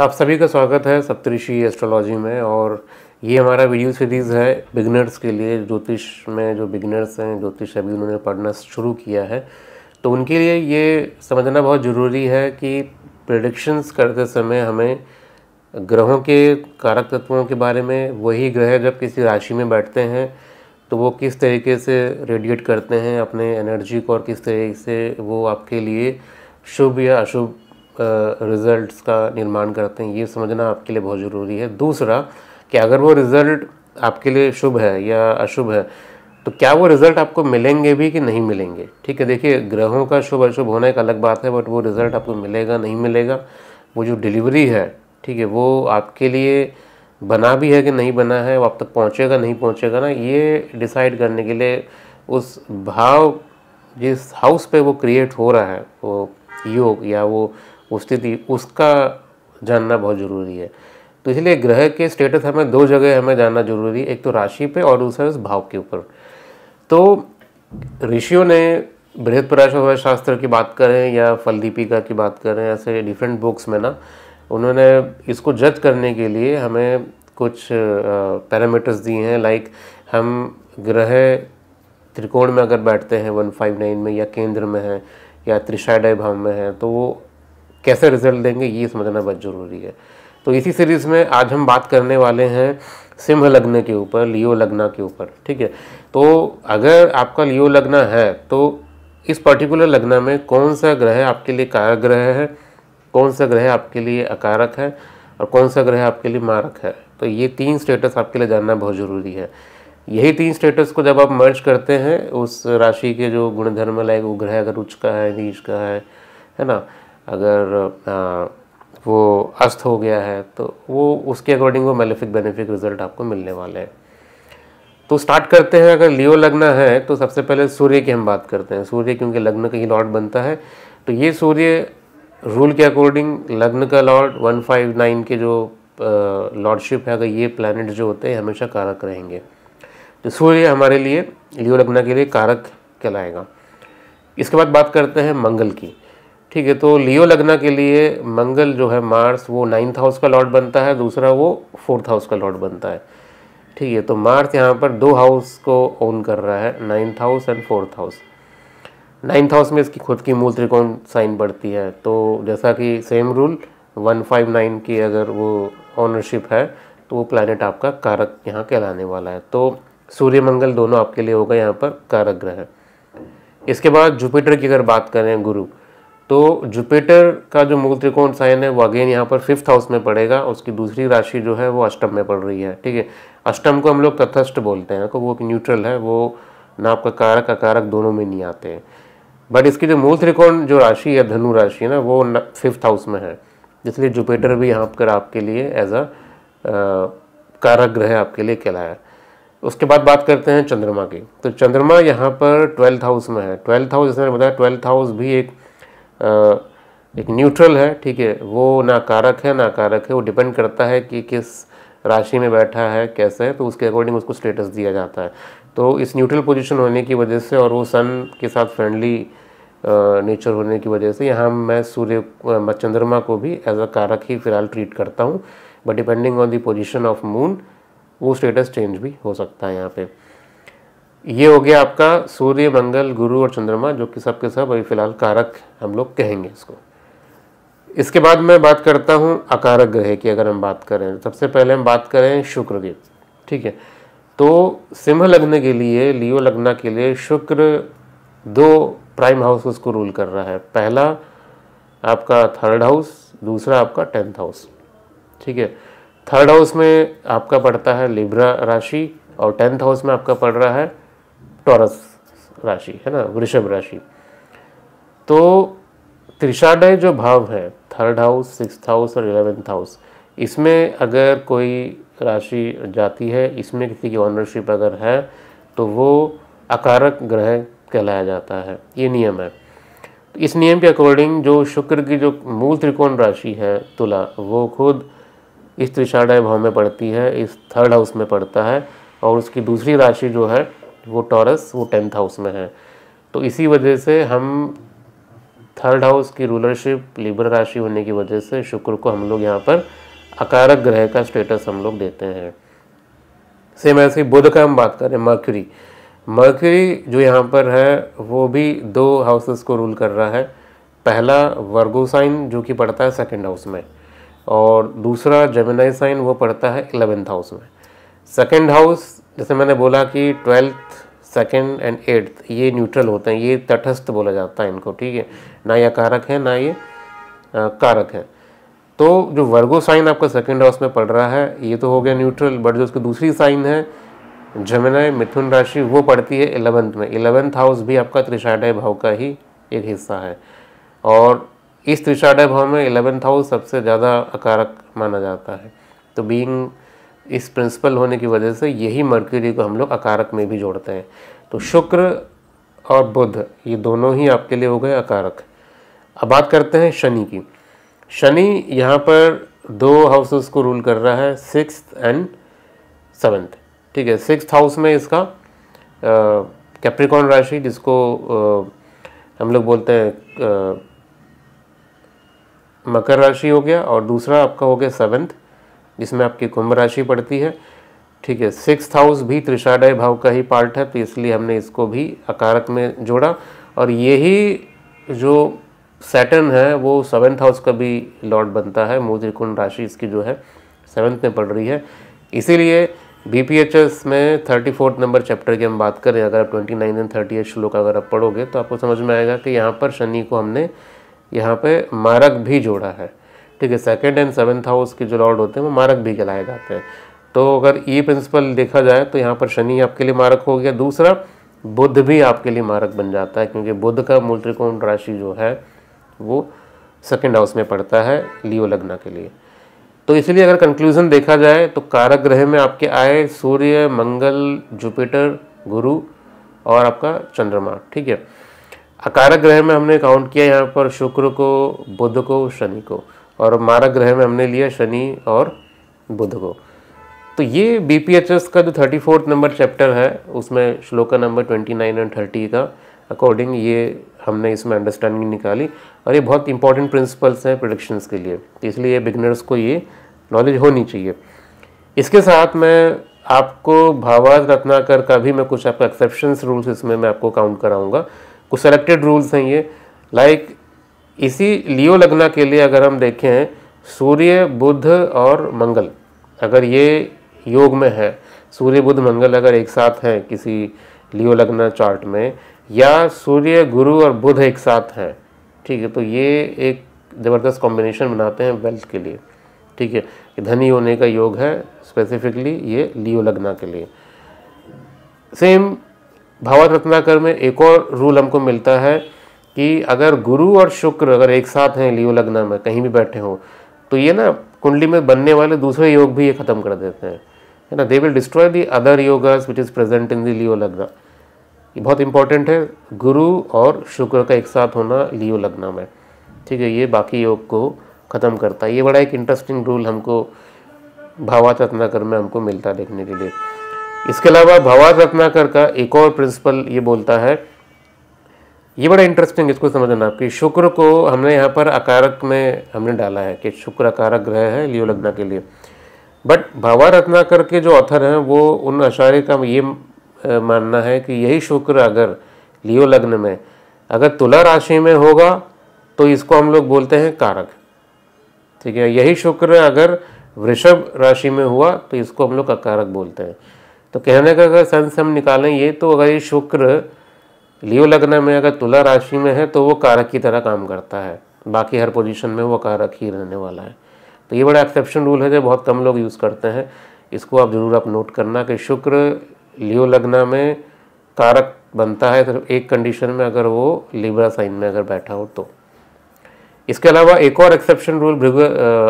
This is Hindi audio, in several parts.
आप सभी का स्वागत है सप्तऋषि एस्ट्रोलॉजी में और ये हमारा वीडियो सीरीज़ है बिगनर्स के लिए ज्योतिष में जो बिगनर्स हैं ज्योतिष अभी उन्होंने पढ़ना शुरू किया है तो उनके लिए ये समझना बहुत ज़रूरी है कि प्रडिक्शंस करते समय हमें ग्रहों के कारक तत्वों के बारे में वही ग्रह जब किसी राशि में बैठते हैं तो वो किस तरीके से रेडिएट करते हैं अपने एनर्जी को और किस तरीके से वो आपके लिए शुभ या अशुभ रिज़ल्ट्स का निर्माण करते हैं ये समझना आपके लिए बहुत ज़रूरी है दूसरा कि अगर वो रिज़ल्ट आपके लिए शुभ है या अशुभ है तो क्या वो रिज़ल्ट आपको मिलेंगे भी कि नहीं मिलेंगे ठीक है देखिए ग्रहों का शुभ अशुभ होना एक अलग बात है बट वो रिज़ल्ट आपको मिलेगा नहीं मिलेगा वो जो डिलीवरी है ठीक है वो आपके लिए बना भी है कि नहीं बना है वो आप तक पहुँचेगा नहीं पहुँचेगा ना ये डिसाइड करने के लिए उस भाव जिस हाउस पे वो क्रिएट हो रहा है वो योग या वो स्थिति उसका जानना बहुत ज़रूरी है तो इसलिए ग्रह के स्टेटस हमें दो जगह हमें जानना जरूरी है एक तो राशि पे और दूसरा उस भाव के ऊपर तो ऋषियों ने बृहद शास्त्र की बात करें या फलदीपिका की बात करें ऐसे डिफरेंट बुक्स में ना उन्होंने इसको जज करने के लिए हमें कुछ पैरामीटर्स दिए हैं लाइक हम ग्रह त्रिकोण में अगर बैठते हैं 159 में या केंद्र में है या त्रिषाडय भाव में है तो वो कैसे रिजल्ट देंगे ये समझना बहुत ज़रूरी है तो इसी सीरीज़ में आज हम बात करने वाले हैं सिंह लगने के ऊपर लियो लगना के ऊपर ठीक है तो अगर आपका लियो लगना है तो इस पर्टिकुलर लगना में कौन सा ग्रह आपके लिए कारक ग्रह है कौन सा ग्रह आपके लिए अकारक है और कौन सा ग्रह आपके लिए मारक है तो ये तीन स्टेटस आपके लिए जानना बहुत ज़रूरी है यही तीन स्टेटस को जब आप मर्ज करते हैं उस राशि के जो गुणधर्म लाइक वो ग्रह अगर उच्च का है नीच का है है ना अगर वो अस्त हो गया है तो वो उसके अकॉर्डिंग वो मेलेफिक बेनिफिक रिजल्ट आपको मिलने वाले हैं तो स्टार्ट करते हैं अगर लियो लगना है तो सबसे पहले सूर्य की हम बात करते हैं सूर्य क्योंकि लग्न का ही लॉर्ड बनता है तो ये सूर्य रूल के अकॉर्डिंग लग्न का लॉर्ड 159 के जो लॉर्डशिप है अगर ये प्लानट जो होते हैं हमेशा कारक रहेंगे तो सूर्य हमारे लिए लियो लग्न के लिए कारक कहलाएगा इसके बाद बात करते हैं मंगल की ठीक है तो लियो लगना के लिए मंगल जो है मार्स वो नाइन्थ हाउस का लॉर्ड बनता है दूसरा वो फोर्थ हाउस का लॉर्ड बनता है ठीक है तो मार्स यहाँ पर दो हाउस को ओन कर रहा है ninth house and fourth house ninth house में इसकी खुद की मूल त्रिकोण साइन बढ़ती है तो जैसा कि same rule one five nine की अगर वो ऑनरशिप है तो वो प्लानट आपका कारक यहाँ कहलाने वाला है तो सूर्य मंगल दोनों आपके लिए होगा यहाँ पर कारक ग्रह इसके बाद जुपिटर की अगर बात करें गुरु तो जुपिटर का जो मूल त्रिकोण साइन है वो अगेन यहाँ पर फिफ्थ हाउस में पड़ेगा उसकी दूसरी राशि जो है वो अष्टम में पड़ रही है ठीक है अष्टम को हम लोग तथस्थ बोलते हैं तो वो न्यूट्रल है वो ना आपका कारक अकारक दोनों में नहीं आते हैं बट इसकी जो मूल त्रिकोण जो राशि है धनु राशि है ना वो फिफ्थ हाउस में है इसलिए जुपिटर भी यहाँ पर आपके लिए एज अ कारक ग्रह आपके लिए है उसके बाद बात करते हैं चंद्रमा की तो चंद्रमा यहाँ पर ट्वेल्थ हाउस में है ट्वेल्थ हाउस जैसे मैंने बताया ट्वेल्थ हाउस भी एक एक न्यूट्रल है ठीक है वो ना कारक है ना कारक है वो डिपेंड करता है कि किस राशि में बैठा है कैसे है तो उसके अकॉर्डिंग उसको स्टेटस दिया जाता है तो इस न्यूट्रल पोजीशन होने की वजह से और वो सन के साथ फ्रेंडली नेचर होने की वजह से यहाँ मैं सूर्य चंद्रमा को भी एज अ कारक ही फ़िलहाल ट्रीट करता हूँ but depending on the position of moon वो स्टेटस चेंज भी हो सकता है यहाँ पर ये हो गया आपका सूर्य मंगल गुरु और चंद्रमा जो कि सब के सब अभी फ़िलहाल कारक हम लोग कहेंगे इसको इसके बाद मैं बात करता हूँ अकारक ग्रह की अगर हम बात करें सबसे पहले हम बात करें शुक्र की ठीक है तो सिंह लग्न के लिए लियो लगना के लिए शुक्र दो प्राइम हाउस उसको रूल कर रहा है पहला आपका थर्ड हाउस दूसरा आपका टेंथ हाउस ठीक है थर्ड हाउस में आपका पड़ता है लिब्रा राशि और टेंथ हाउस में आपका पड़ रहा है टॉरस राशि है ना वृषभ राशि तो त्रिषाडय जो भाव है थर्ड हाउस सिक्स हाउस और इलेवेंथ हाउस इसमें अगर कोई राशि जाती है इसमें किसी की ऑनरशिप अगर है तो वो अकारक ग्रह कहलाया जाता है ये नियम है इस नियम के अकॉर्डिंग जो शुक्र की जो मूल त्रिकोण राशि है तुला वो खुद इस त्रिषाडय भाव में पड़ती है इस थर्ड हाउस में पड़ता है और उसकी दूसरी राशि जो है वो टॉरस वो टेंथ हाउस में है तो इसी वजह से हम थर्ड हाउस की रूलरशिप लिबर राशि होने की वजह से शुक्र को हम लोग यहाँ पर अकारक ग्रह का स्टेटस हम लोग देते हैं सेम ऐसे ही बुध का हम बात करें मर्क्यूरी मर्क्यूरी जो यहाँ पर है वो भी दो हाउसेस को रूल कर रहा है पहला वर्गो साइन जो कि पड़ता है सेकेंड हाउस में और दूसरा जेमिनाई साइन वो पड़ता है एलेवेंथ हाउस में सेकेंड हाउस जैसे मैंने बोला कि ट्वेल्थ सेकेंड एंड एट्थ ये न्यूट्रल होते हैं ये तटस्थ बोला जाता है इनको ठीक है ना यह कारक है ना ये आ, कारक है तो जो वर्गो साइन आपका सेकेंड हाउस में पड़ रहा है ये तो हो गया न्यूट्रल बट जो उसकी दूसरी साइन है जमुना मिथुन राशि वो पड़ती है एलेवंथ में एलेवंथ हाउस भी आपका त्रिषाडय भाव का ही एक हिस्सा है और इस त्रिषाडय भाव में एलेवंथ हाउस सबसे ज़्यादा अकारक माना जाता है तो बीइंग इस प्रिंसिपल होने की वजह से यही मर्क्यूरी को हम लोग अकारक में भी जोड़ते हैं तो शुक्र और बुध ये दोनों ही आपके लिए हो गए अकारक अब बात करते हैं शनि की शनि यहाँ पर दो हाउसेस को रूल कर रहा है सिक्स एंड सेवन्थ ठीक है सिक्स हाउस में इसका कैप्रिकॉन राशि जिसको आ, हम लोग बोलते हैं मकर राशि हो गया और दूसरा आपका हो गया सेवन्थ जिसमें आपकी कुंभ राशि पड़ती है ठीक है सिक्स हाउस भी त्रिषाडय भाव का ही पार्ट है तो इसलिए हमने इसको भी अकारक में जोड़ा और यही जो सैटर्न है वो सेवन्थ हाउस का भी लॉर्ड बनता है मूल त्रिकोण राशि इसकी जो है सेवन्थ में पड़ रही है इसीलिए बी पी एच एस में थर्टी फोर्थ नंबर चैप्टर की हम बात करें अगर आप twenty nine and thirty eight श्लोक अगर आप पढ़ोगे तो आपको समझ में आएगा कि यहाँ पर शनि को हमने यहाँ पे मारक भी जोड़ा है ठीक है सेकेंड एंड सेवन्थ हाउस के जो लॉर्ड होते हैं वो मारक भी कहलाए जाते हैं तो अगर ये e प्रिंसिपल देखा जाए तो यहाँ पर शनि आपके लिए मारक हो गया दूसरा बुध भी आपके लिए मारक बन जाता है क्योंकि बुध का मूल त्रिकोण राशि जो है वो सेकेंड हाउस में पड़ता है लियो लग्न के लिए तो इसलिए अगर कंक्लूजन देखा जाए तो कारक ग्रह में आपके आए सूर्य मंगल जुपिटर गुरु और आपका चंद्रमा ठीक है अकारक ग्रह में हमने काउंट किया यहाँ पर शुक्र को बुध को शनि को और मारक ग्रह में हमने लिया शनि और बुध को तो ये बी का जो थर्टी फोर्थ नंबर चैप्टर है उसमें श्लोका number twenty nine and thirty का अकॉर्डिंग ये हमने इसमें अंडरस्टैंडिंग निकाली और ये बहुत इंपॉर्टेंट प्रिंसिपल्स हैं प्रोडिक्शंस के लिए तो इसलिए बिगनर्स को ये नॉलेज होनी चाहिए इसके साथ मैं आपको भावाज रत्नाकर का भी मैं कुछ आपका एक्सेप्शन रूल्स इसमें मैं आपको काउंट कराऊँगा कुछ सेलेक्टेड रूल्स हैं ये लाइक like, इसी लियो लग्ना के लिए अगर हम देखें सूर्य बुध और मंगल अगर ये योग में है सूर्य बुध मंगल अगर एक साथ हैं किसी लियो लग्ना चार्ट में या सूर्य गुरु और बुध एक साथ हैं ठीक है तो ये एक ज़बरदस्त कॉम्बिनेशन बनाते हैं वेल्थ के लिए ठीक है धनी होने का योग है स्पेसिफिकली ये लियो लगना के लिए सेम भावत रत्नाकर में एक और रूल हमको मिलता है कि अगर गुरु और शुक्र अगर एक साथ हैं लियो लग्न में कहीं भी बैठे हों तो ये ना कुंडली में बनने वाले दूसरे योग भी ये ख़त्म कर देते हैं है ना they will destroy the other yogas which is present in the Leo lagna ये बहुत इंपॉर्टेंट है गुरु और शुक्र का एक साथ होना लियो लग्न में ठीक है ये बाकी योग को ख़त्म करता है ये बड़ा एक इंटरेस्टिंग रूल हमको भावात रत्नाकर में हमको मिलता है देखने के लिए इसके अलावा भावात रत्नाकर का एक और प्रिंसिपल ये बोलता है ये बड़ा इंटरेस्टिंग इसको समझना कि शुक्र को हमने यहाँ पर अकारक में हमने डाला है कि शुक्र अकारक ग्रह है लियो लग्ना के लिए बट भावा रत्नाकर के जो ऑथर हैं वो उन आचार्य का ये मानना है कि यही शुक्र अगर लियो लग्न में अगर तुला राशि में होगा तो इसको हम लोग बोलते हैं कारक ठीक है यही शुक्र अगर वृषभ राशि में हुआ तो इसको हम लोग अकारक बोलते हैं तो कहने का अगर सेंस हम निकालें ये तो अगर ये शुक्र लियो लग्न में अगर तुला राशि में है तो वो कारक की तरह काम करता है बाकी हर पोजीशन में वो कारक ही रहने वाला है तो ये बड़ा एक्सेप्शन रूल है जो बहुत कम लोग यूज़ करते हैं इसको आप ज़रूर आप नोट करना कि शुक्र लियो लग्न में कारक बनता है सिर्फ तो एक कंडीशन में अगर वो लिब्रा साइन में अगर बैठा हो तो इसके अलावा एक और एक्सेप्शन रूल भृग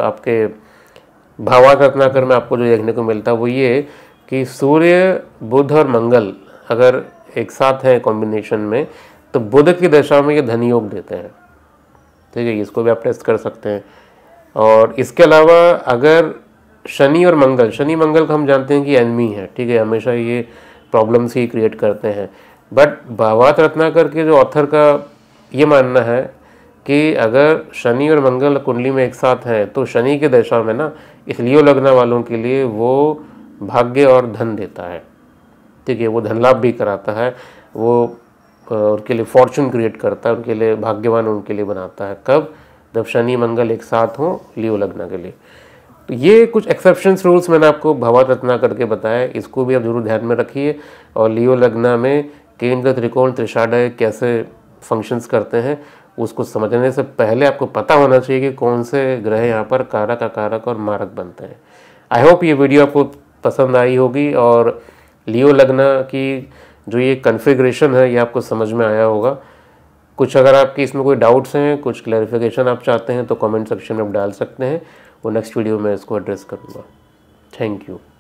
आपके कर में आपको जो देखने को मिलता है वो ये कि सूर्य बुध और मंगल अगर एक साथ हैं कॉम्बिनेशन में तो बुध की दशा में ये धन योग देते हैं ठीक है इसको भी आप टेस्ट कर सकते हैं और इसके अलावा अगर शनि और मंगल शनि मंगल को हम जानते हैं कि एनमी है ठीक है हमेशा ये प्रॉब्लम्स ही क्रिएट करते हैं बट भावात रत्नाकर के जो ऑथर का ये मानना है कि अगर शनि और मंगल कुंडली में एक साथ हैं तो शनि के दशा में ना इसलिए लगने वालों के लिए वो भाग्य और धन देता है ठीक है वो धन लाभ भी कराता है वो उनके लिए फॉर्चून क्रिएट करता है उनके लिए भाग्यवान उनके लिए बनाता है कब जब शनि मंगल एक साथ हों लियो लग्न के लिए तो ये कुछ एक्सेप्शन रूल्स मैंने आपको भवा रत्ना करके बताया इसको भी आप जरूर ध्यान में रखिए और लियो लग्ना में केंद्र त्रिकोण त्रिषाढ़ कैसे फंक्शंस करते हैं उसको समझने से पहले आपको पता होना चाहिए कि कौन से ग्रह यहाँ पर कारक अकारक और मारक बनते हैं आई होप ये वीडियो आपको पसंद आई होगी और लियो लगना की जो ये कन्फिग्रेशन है ये आपको समझ में आया होगा कुछ अगर आपके इसमें कोई डाउट्स हैं कुछ क्लैरिफिकेशन आप चाहते हैं तो कमेंट सेक्शन में आप डाल सकते हैं वो नेक्स्ट वीडियो में इसको एड्रेस करूँगा थैंक यू